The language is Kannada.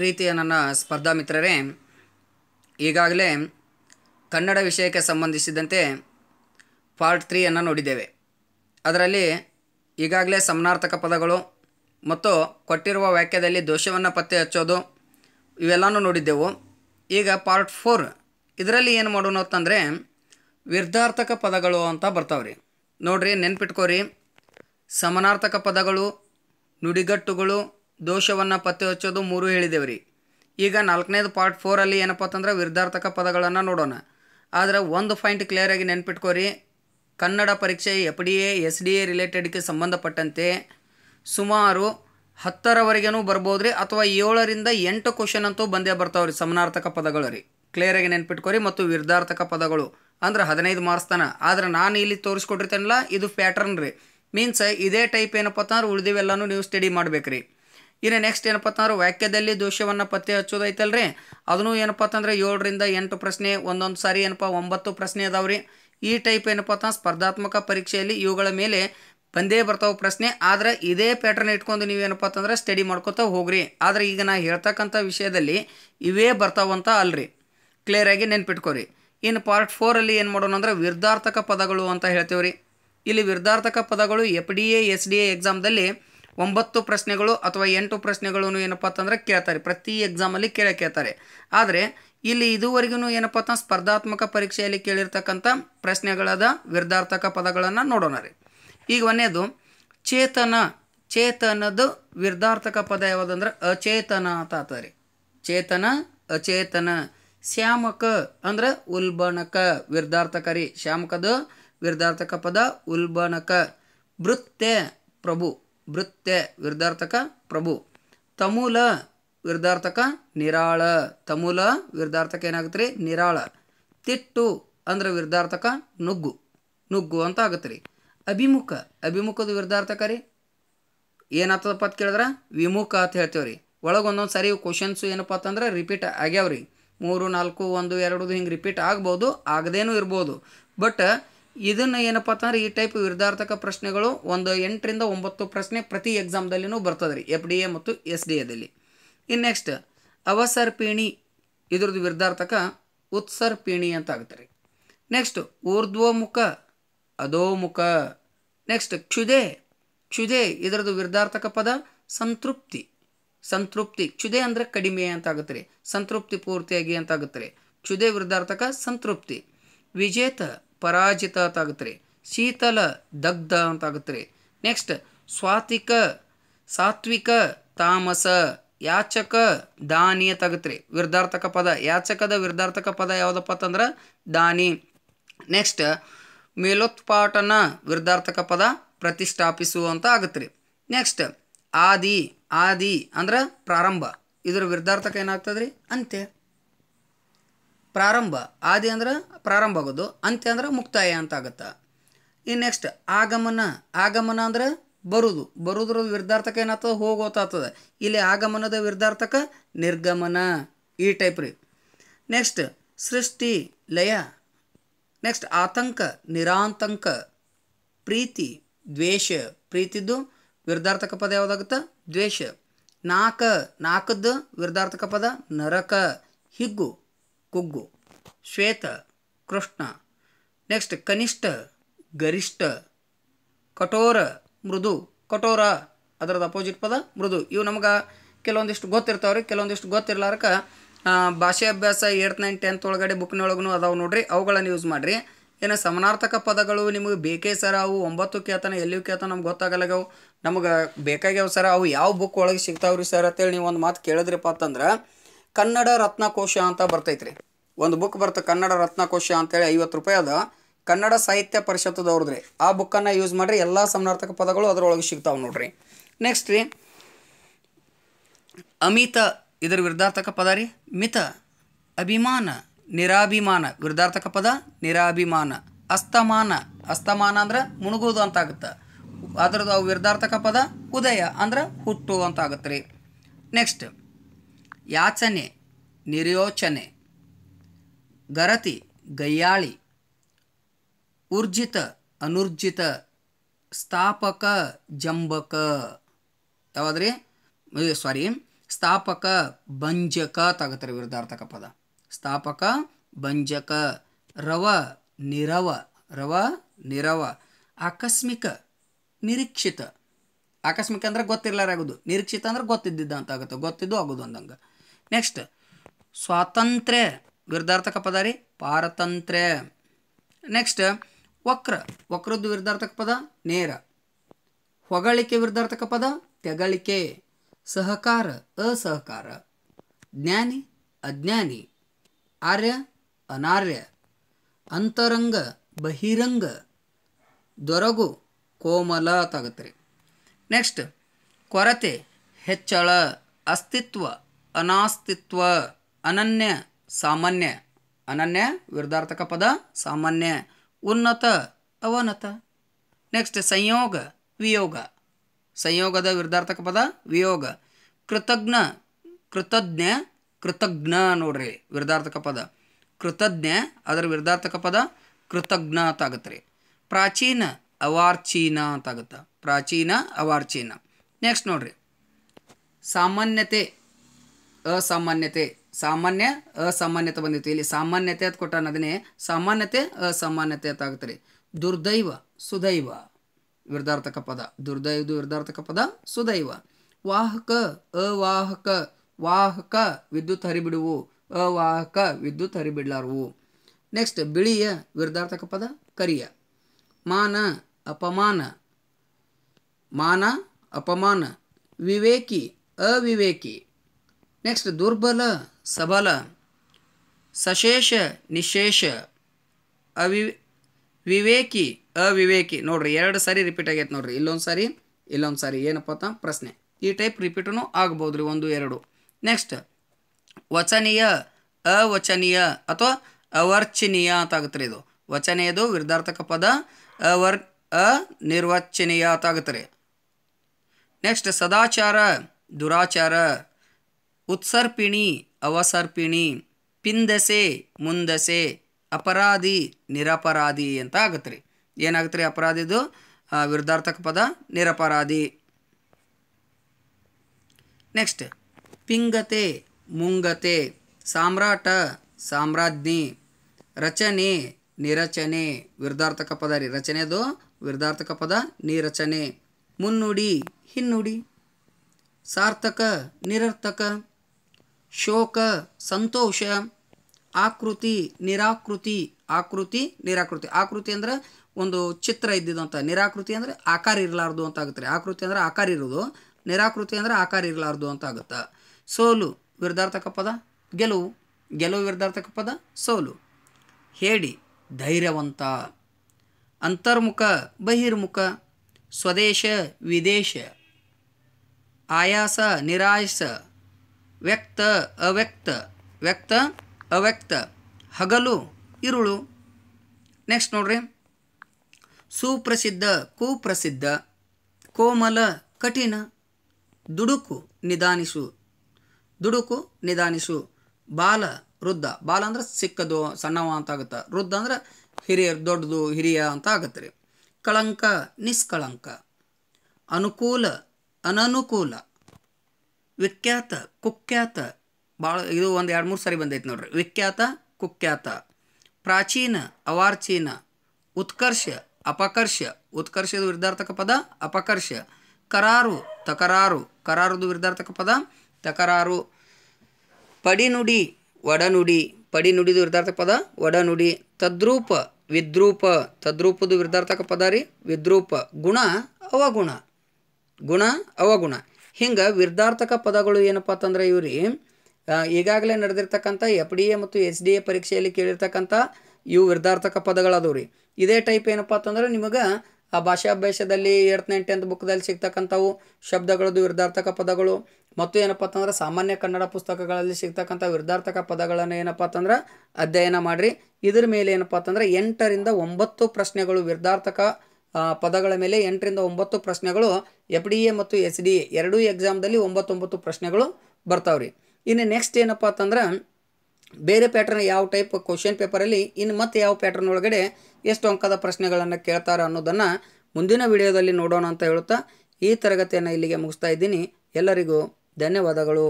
ಪ್ರೀತಿಯ ನನ್ನ ಸ್ಪರ್ಧಾ ಮಿತ್ರರೇ ಈಗಾಗಲೇ ಕನ್ನಡ ವಿಷಯಕ್ಕೆ ಸಂಬಂಧಿಸಿದಂತೆ ಪಾರ್ಟ್ ತ್ರೀಯನ್ನು ನೋಡಿದ್ದೇವೆ ಅದರಲ್ಲಿ ಈಗಾಗಲೇ ಸಮನಾರ್ಥಕ ಪದಗಳು ಮತ್ತು ಕೊಟ್ಟಿರುವ ವಾಕ್ಯದಲ್ಲಿ ದೋಷವನ್ನು ಪತ್ತೆ ಹಚ್ಚೋದು ಇವೆಲ್ಲನೂ ನೋಡಿದ್ದೆವು ಈಗ ಪಾರ್ಟ್ ಫೋರ್ ಇದರಲ್ಲಿ ಏನು ಮಾಡೋಣ ಅಂತಂದರೆ ವಿರ್ಧಾರ್ಥಕ ಪದಗಳು ಅಂತ ಬರ್ತಾವ್ರಿ ನೋಡ್ರಿ ನೆನ್ಪಿಟ್ಕೋರಿ ಸಮನಾರ್ಥಕ ಪದಗಳು ನುಡಿಗಟ್ಟುಗಳು ದೋಷವನ್ನು ಪತ್ತೆ ಹಚ್ಚೋದು ಮೂರು ರೀ ಈಗ ನಾಲ್ಕನೇದು ಪಾರ್ಟ್ ಫೋರಲ್ಲಿ ಏನಪ್ಪ ಅಂತಂದ್ರೆ ವಿರುದ್ಧಾರ್ಥಕ ಪದಗಳನ್ನು ನೋಡೋಣ ಆದರೆ ಒಂದು ಪಾಯಿಂಟ್ ಕ್ಲಿಯರಾಗಿ ನೆನ್ಪಿಟ್ಕೋರಿ ಕನ್ನಡ ಪರೀಕ್ಷೆ F D A S D A ರಿಲೇಟೆಡ್ಗೆ ಸಂಬಂಧಪಟ್ಟಂತೆ ಸುಮಾರು ಹತ್ತರವರೆಗೂ ಬರ್ಬೋದು ರೀ ಅಥವಾ ಏಳರಿಂದ ಎಂಟು ಕ್ವಶನ್ ಅಂತೂ ಬಂದೇ ಬರ್ತಾವೆ ರೀ ಸಮನಾರ್ಥಕ ಪದಗಳು ರೀ ಕ್ಲಿಯರಾಗಿ ನೆನ್ಪಿಟ್ಕೋರಿ ಮತ್ತು ವಿರುದ್ಧಾರ್ಥಕ ಪದಗಳು ಅಂದ್ರೆ ಹದಿನೈದು ಮಾರ್ಕ್ಸ್ ತನ ಆದ್ರೆ ನಾನು ಇಲ್ಲಿ ತೋರಿಸ್ಕೊಟ್ಟಿರ್ತೇನಲ್ಲ ಇದು ಪ್ಯಾಟರ್ನ್ ರೀ ಮೀನ್ಸ್ ಇದೇ ಟೈಪ್ ಏನಪ್ಪ ಅಂತಂದ್ರೆ ಉಳಿದಿವೆಲ್ಲನೂ ನೀವು ಸ್ಟಡಿ ಮಾಡ್ಬೇಕು ರೀ ಇನ್ನು ನೆಕ್ಸ್ಟ್ ಏನಪ್ಪ ಅಂತಂದ್ರೆ ವಾಕ್ಯದಲ್ಲಿ ದೋಷವನ್ನು ಪತ್ತೆ ಹಚ್ಚೋದೈತಲ್ರಿ ಅದನ್ನು ಏನಪ್ಪ ಅಂತಂದ್ರೆ ಏಳರಿಂದ ಎಂಟು ಪ್ರಶ್ನೆ ಒಂದೊಂದು ಸಾರಿ ಏನಪ್ಪ ಒಂಬತ್ತು ಪ್ರಶ್ನೆ ರೀ ಈ ಟೈಪ್ ಏನಪ್ಪ ಅಂತ ಸ್ಪರ್ಧಾತ್ಮಕ ಪರೀಕ್ಷೆಯಲ್ಲಿ ಇವುಗಳ ಮೇಲೆ ಬಂದೇ ಬರ್ತಾವೆ ಪ್ರಶ್ನೆ ಆದರೆ ಇದೇ ಪ್ಯಾಟರ್ನ್ ಇಟ್ಕೊಂಡು ನೀವು ಏನಪ್ಪ ಅಂತಂದ್ರೆ ಸ್ಟಡಿ ಮಾಡ್ಕೋತಾ ಹೋಗ್ರಿ ಆದರೆ ಈಗ ನಾ ಹೇಳ್ತಕ್ಕಂಥ ವಿಷಯದಲ್ಲಿ ಇವೇ ಬರ್ತಾವಂತ ಅಲ್ರಿ ಕ್ಲಿಯರಾಗಿ ನೆನ್ಪಿಟ್ಕೋರಿ ಇನ್ನು ಪಾರ್ಟ್ ಫೋರಲ್ಲಿ ಏನು ಮಾಡೋಣ ಅಂದ್ರೆ ವಿರ್ಧಾರ್ಥಕ ಪದಗಳು ಅಂತ ಹೇಳ್ತೇವೆ ರೀ ಇಲ್ಲಿ ವಿರ್ಧಾರ್ಥಕ ಪದಗಳು F D A S D A ಎಕ್ಸಾಮ್ದಲ್ಲಿ ಒಂಬತ್ತು ಪ್ರಶ್ನೆಗಳು ಅಥವಾ ಎಂಟು ಪ್ರಶ್ನೆಗಳನ್ನು ಏನಪ್ಪ ಅಂತಂದರೆ ಕೇಳ್ತಾರೆ ಪ್ರತಿ ಎಕ್ಸಾಮಲ್ಲಿ ಕೇಳ ಕೇಳ್ತಾರೆ ಆದರೆ ಇಲ್ಲಿ ಇದುವರೆಗೂ ಏನಪ್ಪ ಅಂತ ಸ್ಪರ್ಧಾತ್ಮಕ ಪರೀಕ್ಷೆಯಲ್ಲಿ ಕೇಳಿರ್ತಕ್ಕಂಥ ಪ್ರಶ್ನೆಗಳಾದ ವಿರ್ಧಾರ್ಥಕ ಪದಗಳನ್ನು ನೋಡೋಣ ರೀ ಈಗ ಒಂದೇದು ಚೇತನ ಚೇತನದ ವಿರ್ಧಾರ್ಥಕ ಪದ ಯಾವುದಂದ್ರೆ ಅಚೇತನ ಅಂತ ರೀ ಚೇತನ ಅಚೇತನ ಶ್ಯಾಮಕ ಅಂದ್ರೆ ಉಲ್ಬಣಕ ವಿರ್ಧಾರ್ಥಕ ರೀ ಶ್ಯಾಮಕದ ವಿರ್ಧಾರ್ಥಕ ಪದ ಉಲ್ಬಣಕ ಭೃತ್ಯ ಪ್ರಭು ವೃತ್ತೆ ವಿರ್ಧಾರ್ಥಕ ಪ್ರಭು ತಮೂಲ ವಿರ್ಧಾರ್ಥಕ ನಿರಾಳ ತಮೂಲ ವಿರ್ಧಾರ್ಥಕ ಏನಾಗುತ್ತೆ ರೀ ನಿರಾಳ ತಿಟ್ಟು ಅಂದ್ರೆ ವಿರ್ಧಾರ್ಥಕ ನುಗ್ಗು ನುಗ್ಗು ಅಂತ ಆಗುತ್ತೆ ರೀ ಅಭಿಮುಖ ಅಭಿಮುಖದ ವಿರ್ಧಾರ್ಥಕ ರೀ ಏನಾಗ್ತದಪ್ಪ ಅಂತ ಕೇಳಿದ್ರೆ ವಿಮುಖ ಅಂತ ಹೇಳ್ತೇವೆ ರೀ ಒಳಗೆ ಒಂದೊಂದು ಸಾರಿ ಕ್ವಶನ್ಸು ಏನಪ್ಪ ಅಂತಂದ್ರೆ ರಿಪೀಟ್ ಆಗ್ಯಾವ ರೀ ಮೂರು ನಾಲ್ಕು ಒಂದು ಎರಡುದು ಹಿಂಗೆ ರಿಪೀಟ್ ಆಗ್ಬೋದು ಆಗದೇನೂ ಇರ್ಬೋದು ಬಟ್ ಇದನ್ನು ಏನಪ್ಪ ಅಂತಂದ್ರೆ ಈ ಟೈಪ್ ವಿರುದ್ಧಾರ್ಥಕ ಪ್ರಶ್ನೆಗಳು ಒಂದು ಎಂಟರಿಂದ ಒಂಬತ್ತು ಪ್ರಶ್ನೆ ಪ್ರತಿ ಎಕ್ಸಾಮ್ದಲ್ಲಿನೂ ಬರ್ತದೆ ರೀ ಎಫ್ ಡಿ ಎ ಮತ್ತು ಎಸ್ ಡಿ ಎದಲ್ಲಿ ಇನ್ನು ನೆಕ್ಸ್ಟ್ ಅವಸರ್ಪೀಣಿ ಇದ್ರದ್ದು ವಿರುದ್ಧಾರ್ಥಕ ಉತ್ಸರ್ಪೀಣಿ ಅಂತ ಆಗುತ್ತೆ ರೀ ನೆಕ್ಸ್ಟ್ ಊರ್ಧ್ವಮುಖ ಅಧೋಮುಖ ನೆಕ್ಸ್ಟ್ ಕ್ಷುದೆ ಕ್ಷುದೆ ಇದರದ್ದು ವಿರುದ್ಧಾರ್ಥಕ ಪದ ಸಂತೃಪ್ತಿ ಸಂತೃಪ್ತಿ ಕ್ಷುದೆ ಅಂದರೆ ಕಡಿಮೆ ಅಂತ ರೀ ಸಂತೃಪ್ತಿ ಪೂರ್ತಿಯಾಗಿ ಅಂತ ಆಗುತ್ತೆ ರೀ ಕ್ಷುದೆ ವಿರುದ್ಧಾರ್ಥಕ ಸಂತೃಪ್ತಿ ವಿಜೇತ ಪರಾಜಿತ ಅಂತಾಗುತ್ತೆ ರೀ ಶೀತಲ ದಗ್ಧ ಅಂತಾಗುತ್ತೆ ರೀ ನೆಕ್ಸ್ಟ್ ಸ್ವಾತಿಕ ಸಾತ್ವಿಕ ತಾಮಸ ಯಾಚಕ ದಾನಿ ಅಂತಾಗುತ್ತೆ ರೀ ವಿರ್ಧಾರ್ಥಕ ಪದ ಯಾಚಕದ ವಿರ್ಧಾರ್ಥಕ ಪದ ಯಾವುದಪ್ಪ ಅಂತಂದ್ರೆ ದಾನಿ ನೆಕ್ಸ್ಟ್ ಮೇಲೋತ್ಪಾಟನ ವಿರ್ಧಾರ್ಥಕ ಪದ ಪ್ರತಿಷ್ಠಾಪಿಸು ಆಗುತ್ತೆ ರೀ ನೆಕ್ಸ್ಟ್ ಆದಿ ಆದಿ ಅಂದ್ರೆ ಪ್ರಾರಂಭ ಇದರ ವಿರ್ಧಾರ್ಥಕ ಏನಾಗ್ತದ್ರಿ ಅಂತೆ ಪ್ರಾರಂಭ ಆದಿ ಅಂದ್ರೆ ಪ್ರಾರಂಭ ಆಗೋದು ಅಂತ್ಯ ಅಂದ್ರೆ ಮುಕ್ತಾಯ ಅಂತ ಆಗುತ್ತೆ ಇನ್ ನೆಕ್ಸ್ಟ್ ಆಗಮನ ಆಗಮನ ಅಂದ್ರೆ ಬರುದು ಬರುದ್ರ ವಿರ್ಧಾರ್ಥಕ ಏನಾಗ್ತದೆ ಹೋಗೋತಾಗ್ತದೆ ಇಲ್ಲಿ ಆಗಮನದ ವಿರ್ಧಾರ್ಥಕ ನಿರ್ಗಮನ ಈ ಟೈಪ್ ರೀ ನೆಕ್ಸ್ಟ್ ಸೃಷ್ಟಿ ಲಯ ನೆಕ್ಸ್ಟ್ ಆತಂಕ ನಿರಾತಂಕ ಪ್ರೀತಿ ದ್ವೇಷ ಪ್ರೀತಿದ್ದು ವಿರ್ಧಾರ್ಥಕ ಪದ ಯಾವುದಾಗುತ್ತೆ ದ್ವೇಷ ನಾಕ ನಾಕದ್ದು ವಿರ್ಧಾರ್ಥಕ ಪದ ನರಕ ಹಿಗ್ಗು ಕುಗ್ಗು ಶ್ವೇತ ಕೃಷ್ಣ ನೆಕ್ಸ್ಟ್ ಕನಿಷ್ಠ ಗರಿಷ್ಠ ಕಠೋರ ಮೃದು ಕಠೋರ ಅದರದ್ದು ಅಪೋಸಿಟ್ ಪದ ಮೃದು ಇವು ನಮ್ಗೆ ಕೆಲವೊಂದಿಷ್ಟು ಗೊತ್ತಿರ್ತಾವೆ ರೀ ಕೆಲವೊಂದಿಷ್ಟು ಗೊತ್ತಿರ್ಲಾರಕ್ಕೆ ಭಾಷೆ ಅಭ್ಯಾಸ ಏಟ್ ನೈನ್ ಟೆಂತ್ ಒಳಗಡೆ ಬುಕ್ನೊಳಗೂ ಅದಾವೆ ನೋಡಿರಿ ಅವುಗಳನ್ನು ಯೂಸ್ ಮಾಡಿರಿ ಏನು ಸಮನಾರ್ಥಕ ಪದಗಳು ನಿಮಗೆ ಬೇಕೇ ಸರ ಅವು ಒಂಬತ್ತು ಕೇತನ ಎಲ್ಲಿ ಕೇತನ ನಮ್ಗೆ ಗೊತ್ತಾಗಲ್ಲಗವು ನಮಗೆ ಬೇಕಾಗ್ಯಾವ ಸರ ಅವು ಯಾವ ಬುಕ್ ಒಳಗೆ ಸಿಗ್ತಾವ್ರಿ ಸರ್ ಅಂತೇಳಿ ನೀವು ಒಂದು ಮಾತು ಕೇಳಿದ್ರಿಪ್ಪ ಅಂತಂದ್ರೆ ಕನ್ನಡ ರತ್ನಕೋಶ ಅಂತ ಬರ್ತೈತ್ರಿ ಒಂದು ಬುಕ್ ಬರ್ತದೆ ಕನ್ನಡ ರತ್ನಕೋಶ ಅಂತೇಳಿ ಐವತ್ತು ರೂಪಾಯಿ ಅದ ಕನ್ನಡ ಸಾಹಿತ್ಯ ಪರಿಷತ್ತದವ್ರದ್ರಿ ಆ ಬುಕ್ಕನ್ನು ಯೂಸ್ ಮಾಡಿರಿ ಎಲ್ಲ ಸಮನಾರ್ಥಕ ಪದಗಳು ಅದರೊಳಗೆ ಸಿಗ್ತಾವೆ ನೋಡ್ರಿ ನೆಕ್ಸ್ಟ್ ರೀ ಅಮಿತ ಇದರ ವಿರುದ್ಧಾರ್ಥಕ ಪದ ರೀ ಮಿತ ಅಭಿಮಾನ ನಿರಾಭಿಮಾನ ವಿರುದ್ಧಾರ್ಥಕ ಪದ ನಿರಾಭಿಮಾನ ಅಸ್ತಮಾನ ಅಸ್ತಮಾನ ಅಂದ್ರೆ ಮುಣುಗುವುದು ಅಂತ ಆಗುತ್ತೆ ಅದರದ್ದು ವಿರುದ್ಧಾರ್ಥಕ ಪದ ಉದಯ ಅಂದ್ರೆ ಹುಟ್ಟು ಅಂತ ಆಗುತ್ತೆ ರೀ ನೆಕ್ಸ್ಟ್ ಯಾಚನೆ ನಿರ್ಯೋಚನೆ ಗರತಿ ಗಯ್ಯಾಳಿ ಊರ್ಜಿತ ಅನುರ್ಜಿತ ಸ್ಥಾಪಕ ಜಂಬಕ ಯಾವ್ದ್ರಿ ಸಾರಿ ಸ್ಥಾಪಕ ಭಂಜಕ ರೀ ವಿರುದ್ಧಾರ್ಥಕ ಪದ ಸ್ಥಾಪಕ ಭಂಜಕ ರವ ನಿರವ ರವ ನಿರವ ಆಕಸ್ಮಿಕ ನಿರೀಕ್ಷಿತ ಆಕಸ್ಮಿಕ ಅಂದ್ರೆ ಗೊತ್ತಿರ್ಲಾರಾಗೋದು ನಿರೀಕ್ಷಿತ ಅಂದ್ರೆ ಗೊತ್ತಿದ್ದಿದ್ದ ಅಂತ ಆಗುತ್ತೆ ಗೊತ್ತಿದ್ದು ಆಗೋದು ಅಂದಂಗೆ ನೆಕ್ಸ್ಟ್ ಸ್ವಾತಂತ್ರ್ಯ ವಿರುದ್ಧಾರ್ಥಕ ಪದ ರೀ ಪಾರತಂತ್ರ್ಯ ನೆಕ್ಸ್ಟ್ ವಕ್ರ ವಕ್ರದ ವಿರುದ್ಧಾರ್ಥಕ ಪದ ನೇರ ಹೊಗಳಿಕೆ ವಿರುದ್ಧಾರ್ಥಕ ಪದ ತೆಗಳಿಕೆ ಸಹಕಾರ ಅಸಹಕಾರ ಜ್ಞಾನಿ ಅಜ್ಞಾನಿ ಆರ್ಯ ಅನಾರ್ಯ ಅಂತರಂಗ ಬಹಿರಂಗ ದೊರಗು ಕೋಮಲ ತಗತ್ರಿ ನೆಕ್ಸ್ಟ್ ಕೊರತೆ ಹೆಚ್ಚಳ ಅಸ್ತಿತ್ವ ಅನಾಸ್ತಿತ್ವ ಅನನ್ಯ ಸಾಮಾನ್ಯ ಅನನ್ಯ ವಿರುದ್ಧಾರ್ಥಕ ಪದ ಸಾಮಾನ್ಯ ಉನ್ನತ ಅವನತ ನೆಕ್ಸ್ಟ್ ಸಂಯೋಗ ವಿಯೋಗ ಸಂಯೋಗದ ವಿರುದ್ಧಾರ್ಥಕ ಪದ ವಿಯೋಗ ಕೃತಜ್ಞ ಕೃತಜ್ಞ ಕೃತಜ್ಞ ನೋಡ್ರಿ ವಿರುದ್ಧಾರ್ಥಕ ಪದ ಕೃತಜ್ಞ ಅದರ ವಿರುದ್ಧಾರ್ಥಕ ಪದ ಕೃತಜ್ಞ ಅಂತಾಗತ್ತೆ ರೀ ಪ್ರಾಚೀನ ಅವಾರ್ಚೀನ ಅಂತಾಗತ್ತೆ ಪ್ರಾಚೀನ ಅವಾರ್ಚೀನ ನೆಕ್ಸ್ಟ್ ನೋಡ್ರಿ ಸಾಮಾನ್ಯತೆ ಅಸಾಮಾನ್ಯತೆ ಸಾಮಾನ್ಯ ಅಸಾಮಾನ್ಯತೆ ಬಂದಿತ್ತು ಇಲ್ಲಿ ಸಾಮಾನ್ಯತೆ ಅಂತ ಕೊಟ್ಟ ಅನ್ನೋದನ್ನೇ ಸಾಮಾನ್ಯತೆ ಅಸಾಮಾನ್ಯತೆ ಅಂತ ಆಗ್ತಾರೆ ದುರ್ದೈವ ಸುದೈವ ವಿರ್ಧಾರ್ಥಕ ಪದ ದುರ್ದೈವದು ವಿರ್ಧಾರ್ಥಕ ಪದ ಸುದೈವ ವಾಹಕ ಅವಾಹಕ ವಾಹಕ ವಿದ್ಯುತ್ ಹರಿಬಿಡುವು ಅವಾಹಕ ವಿದ್ಯುತ್ ಹರಿಬಿಡ್ಲಾರವು ನೆಕ್ಸ್ಟ್ ಬಿಳಿಯ ವಿರ್ಧಾರ್ಥಕ ಪದ ಕರಿಯ ಮಾನ ಅಪಮಾನ ಮಾನ ಅಪಮಾನ ವಿವೇಕಿ ಅವಿವೇಕಿ ನೆಕ್ಸ್ಟ್ ದುರ್ಬಲ ಸಬಲ ಸಶೇಷ ನಿಶೇಷ ಅವಿ ವಿವೇಕಿ ಅವಿವೇಕಿ ನೋಡ್ರಿ ಎರಡು ಸಾರಿ ರಿಪೀಟ್ ಆಗೈತೆ ನೋಡ್ರಿ ಇಲ್ಲೊಂದು ಸಾರಿ ಇಲ್ಲೊಂದು ಸಾರಿ ಏನಪ್ಪ ಅಂತ ಪ್ರಶ್ನೆ ಈ ಟೈಪ್ ರಿಪೀಟನ್ನು ಆಗ್ಬೋದು ರೀ ಒಂದು ಎರಡು ನೆಕ್ಸ್ಟ್ ವಚನೀಯ ಅವಚನೀಯ ಅಥವಾ ಅವರ್ಚನೀಯ ಅಂತ ಆಗುತ್ತೆ ರೀ ಇದು ವಚನೀಯದು ವಿರುದ್ಧಾರ್ಥಕ ಪದ ಅವರ್ ಅನಿರ್ವಚನೀಯ ಅಂತ ಆಗುತ್ತೆ ರೀ ನೆಕ್ಸ್ಟ್ ಸದಾಚಾರ ದುರಾಚಾರ ಉತ್ಸರ್ಪಿಣಿ ಅವಸರ್ಪಿಣಿ ಪಿಂದಸೆ ಮುಂದಸೆ ಅಪರಾಧಿ ನಿರಪರಾಧಿ ಅಂತ ಆಗುತ್ತೆ ರೀ ಏನಾಗುತ್ತೆ ರೀ ಅಪರಾಧಿದು ವಿರುದ್ಧಾರ್ಥಕ ಪದ ನಿರಪರಾಧಿ ನೆಕ್ಸ್ಟ್ ಪಿಂಗತೆ ಮುಂಗತೆ ಸಾಮ್ರಾಟ ಸಾಮ್ರಾಜ್ಞಿ ರಚನೆ ನಿರಚನೆ ವಿರುದ್ಧಾರ್ಥಕ ಪದ ರೀ ರಚನೆದು ವಿರುದ್ಧಾರ್ಥಕ ಪದ ನಿರಚನೆ ಮುನ್ನುಡಿ ಹಿನ್ನುಡಿ ಸಾರ್ಥಕ ನಿರರ್ಥಕ ಶೋಕ ಸಂತೋಷ ಆಕೃತಿ ನಿರಾಕೃತಿ ಆಕೃತಿ ನಿರಾಕೃತಿ ಆಕೃತಿ ಅಂದರೆ ಒಂದು ಚಿತ್ರ ಇದ್ದಿದ್ದು ಅಂತ ನಿರಾಕೃತಿ ಅಂದರೆ ಆಕಾರ ಇರಲಾರ್ದು ಅಂತ ಆಗುತ್ತೆ ಆಕೃತಿ ಅಂದರೆ ಆಕಾರ ಇರೋದು ನಿರಾಕೃತಿ ಅಂದರೆ ಆಕಾರ ಇರಲಾರ್ದು ಅಂತ ಆಗುತ್ತೆ ಸೋಲು ವಿರುದ್ಧಾರ್ಥಕ ಪದ ಗೆಲುವು ಗೆಲುವು ವಿರುದ್ಧಾರ್ಥಕ ಪದ ಸೋಲು ಹೇಳಿ ಧೈರ್ಯವಂತ ಅಂತರ್ಮುಖ ಬಹಿರ್ಮುಖ ಸ್ವದೇಶ ವಿದೇಶ ಆಯಾಸ ನಿರಾಯಾಸ ವ್ಯಕ್ತ ಅವ್ಯಕ್ತ ವ್ಯಕ್ತ ಅವ್ಯಕ್ತ ಹಗಲು ಇರುಳು ನೆಕ್ಸ್ಟ್ ನೋಡ್ರಿ ಸುಪ್ರಸಿದ್ಧ ಕುಪ್ರಸಿದ್ಧ ಕೋಮಲ ಕಠಿಣ ದುಡುಕು ನಿಧಾನಿಸು ದುಡುಕು ನಿಧಾನಿಸು ಬಾಲ ವೃದ್ಧ ಬಾಲ ಅಂದ್ರೆ ಸಿಕ್ಕದು ಸಣ್ಣವ ಅಂತ ಆಗುತ್ತೆ ವೃದ್ಧ ಅಂದ್ರೆ ಹಿರಿಯರು ದೊಡ್ಡದು ಹಿರಿಯ ಅಂತ ಆಗುತ್ತೆ ರೀ ಕಳಂಕ ನಿಷ್ಕಳಂಕ ಅನುಕೂಲ ಅನನುಕೂಲ ವಿಖ್ಯಾತ ಕುಖ್ಯಾತ ಭಾಳ ಇದು ಒಂದು ಎರಡು ಮೂರು ಸಾರಿ ಬಂದೈತೆ ನೋಡ್ರಿ ವಿಖ್ಯಾತ ಕುಖ್ಯಾತ ಪ್ರಾಚೀನ ಅವಾರ್ಚೀನ ಉತ್ಕರ್ಷ ಅಪಕರ್ಷ ಉತ್ಕರ್ಷದ ವಿರ್ಧಾರ್ಥಕ ಪದ ಅಪಕರ್ಷ ಕರಾರು ತಕರಾರು ಕರಾರದು ವಿರ್ಧಾರ್ಥಕ ಪದ ತಕರಾರು ಪಡಿನುಡಿ ಒಡನುಡಿ ಪಡಿನುಡಿದು ವಿರ್ಧಾರ್ಥಕ ಪದ ಒಡನುಡಿ ತದ್ರೂಪ ವಿದ್ರೂಪ ತದ್ರೂಪದ ವಿರ್ಧಾರ್ಥಕ ಪದ ರೀ ವಿದ್ರೂಪ ಗುಣ ಅವಗುಣ ಗುಣ ಅವಗುಣ ಹಿಂಗೆ ವಿರ್ಧಾರ್ಥಕ ಪದಗಳು ಏನಪ್ಪಾ ಅಂತಂದ್ರೆ ಇವ್ರಿ ಈಗಾಗಲೇ ನಡೆದಿರ್ತಕ್ಕಂಥ ಎಫ್ ಡಿ ಎ ಮತ್ತು ಎಸ್ ಡಿ ಎ ಪರೀಕ್ಷೆಯಲ್ಲಿ ಕೇಳಿರ್ತಕ್ಕಂಥ ಇವು ವಿರ್ಧಾರ್ಥಕ ಪದಗಳದವು ರೀ ಇದೇ ಟೈಪ್ ಏನಪ್ಪಾ ಅಂತಂದ್ರೆ ನಿಮಗೆ ಆ ಭಾಷಾಭ್ಯಾಸದಲ್ಲಿ ಎರಡ್ ನೈನ್ ಟೆಂತ್ ಬುಕ್ದಲ್ಲಿ ಸಿಗ್ತಕ್ಕಂಥವು ಶಬ್ದಗಳದ್ದು ವಿರ್ಧಾರ್ಥಕ ಪದಗಳು ಮತ್ತು ಏನಪ್ಪಾ ಅಂತಂದ್ರೆ ಸಾಮಾನ್ಯ ಕನ್ನಡ ಪುಸ್ತಕಗಳಲ್ಲಿ ಸಿಗ್ತಕ್ಕಂಥ ವಿರ್ಧಾರ್ಥಕ ಪದಗಳನ್ನು ಏನಪ್ಪಾ ಅಂತಂದ್ರೆ ಅಧ್ಯಯನ ಮಾಡಿರಿ ಇದ್ರ ಮೇಲೆ ಏನಪ್ಪಾ ಅಂತಂದ್ರೆ ಎಂಟರಿಂದ ಒಂಬತ್ತು ಪ್ರಶ್ನೆಗಳು ವಿರ್ಧಾರ್ಥಕ ಪದಗಳ ಮೇಲೆ ಎಂಟರಿಂದ ಒಂಬತ್ತು ಪ್ರಶ್ನೆಗಳು ಎಫ್ ಡಿ ಎ ಮತ್ತು ಎಸ್ ಡಿ ಎ ಎರಡೂ ಎಕ್ಸಾಮ್ದಲ್ಲಿ ಒಂಬತ್ತೊಂಬತ್ತು ಪ್ರಶ್ನೆಗಳು ಬರ್ತಾವ್ರಿ ಇನ್ನು ನೆಕ್ಸ್ಟ್ ಏನಪ್ಪ ಅಂತಂದ್ರೆ ಬೇರೆ ಪ್ಯಾಟರ್ನ್ ಯಾವ ಟೈಪ್ ಕ್ವಶನ್ ಪೇಪರಲ್ಲಿ ಇನ್ನು ಮತ್ತೆ ಯಾವ ಪ್ಯಾಟರ್ನ್ ಒಳಗಡೆ ಎಷ್ಟು ಅಂಕದ ಪ್ರಶ್ನೆಗಳನ್ನು ಕೇಳ್ತಾರೆ ಅನ್ನೋದನ್ನು ಮುಂದಿನ ವಿಡಿಯೋದಲ್ಲಿ ನೋಡೋಣ ಅಂತ ಹೇಳುತ್ತಾ ಈ ತರಗತಿಯನ್ನು ಇಲ್ಲಿಗೆ ಮುಗಿಸ್ತಾ ಇದ್ದೀನಿ ಎಲ್ಲರಿಗೂ ಧನ್ಯವಾದಗಳು